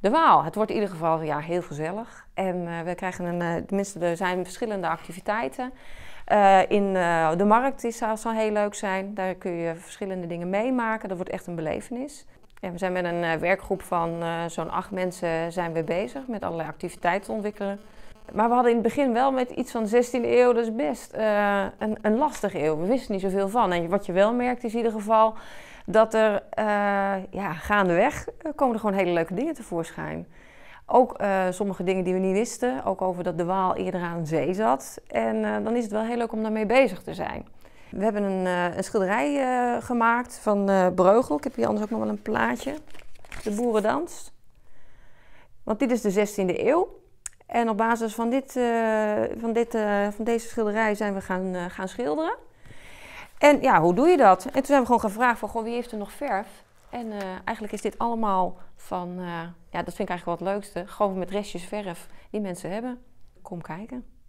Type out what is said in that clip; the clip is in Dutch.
de Waal. Het wordt in ieder geval ja, heel gezellig. En eh, we krijgen een, eh, tenminste, er zijn verschillende activiteiten. Eh, in de markt is, zal heel leuk zijn. Daar kun je verschillende dingen meemaken. Dat wordt echt een belevenis. En we zijn met een werkgroep van zo'n acht mensen zijn we bezig met allerlei activiteiten ontwikkelen. Maar we hadden in het begin wel met iets van de 16e eeuw, dat is best eh, een, een lastige eeuw. We wisten niet zoveel van. En wat je wel merkt is in ieder geval dat er uh, ja, gaandeweg eh, komen er gewoon hele leuke dingen tevoorschijn. Ook sommige dingen die we niet wisten, ook over dat de Waal eerder aan zee zat. En dan is het wel heel leuk om daarmee bezig te zijn. We hebben een, een schilderij gemaakt van Breugel. Ik heb hier anders ook nog wel een plaatje. De boerendans. Want dit is de 16e eeuw. En op basis van, dit, eh, van, dit, eh, van deze schilderij zijn we gaan, eh, gaan schilderen. En ja, hoe doe je dat? En toen zijn we gewoon gevraagd van, goh, wie heeft er nog verf? En eigenlijk is dit allemaal van, ja, dat vind ik eigenlijk wel het leukste. Gewoon met restjes verf die mensen hebben. Kom kijken.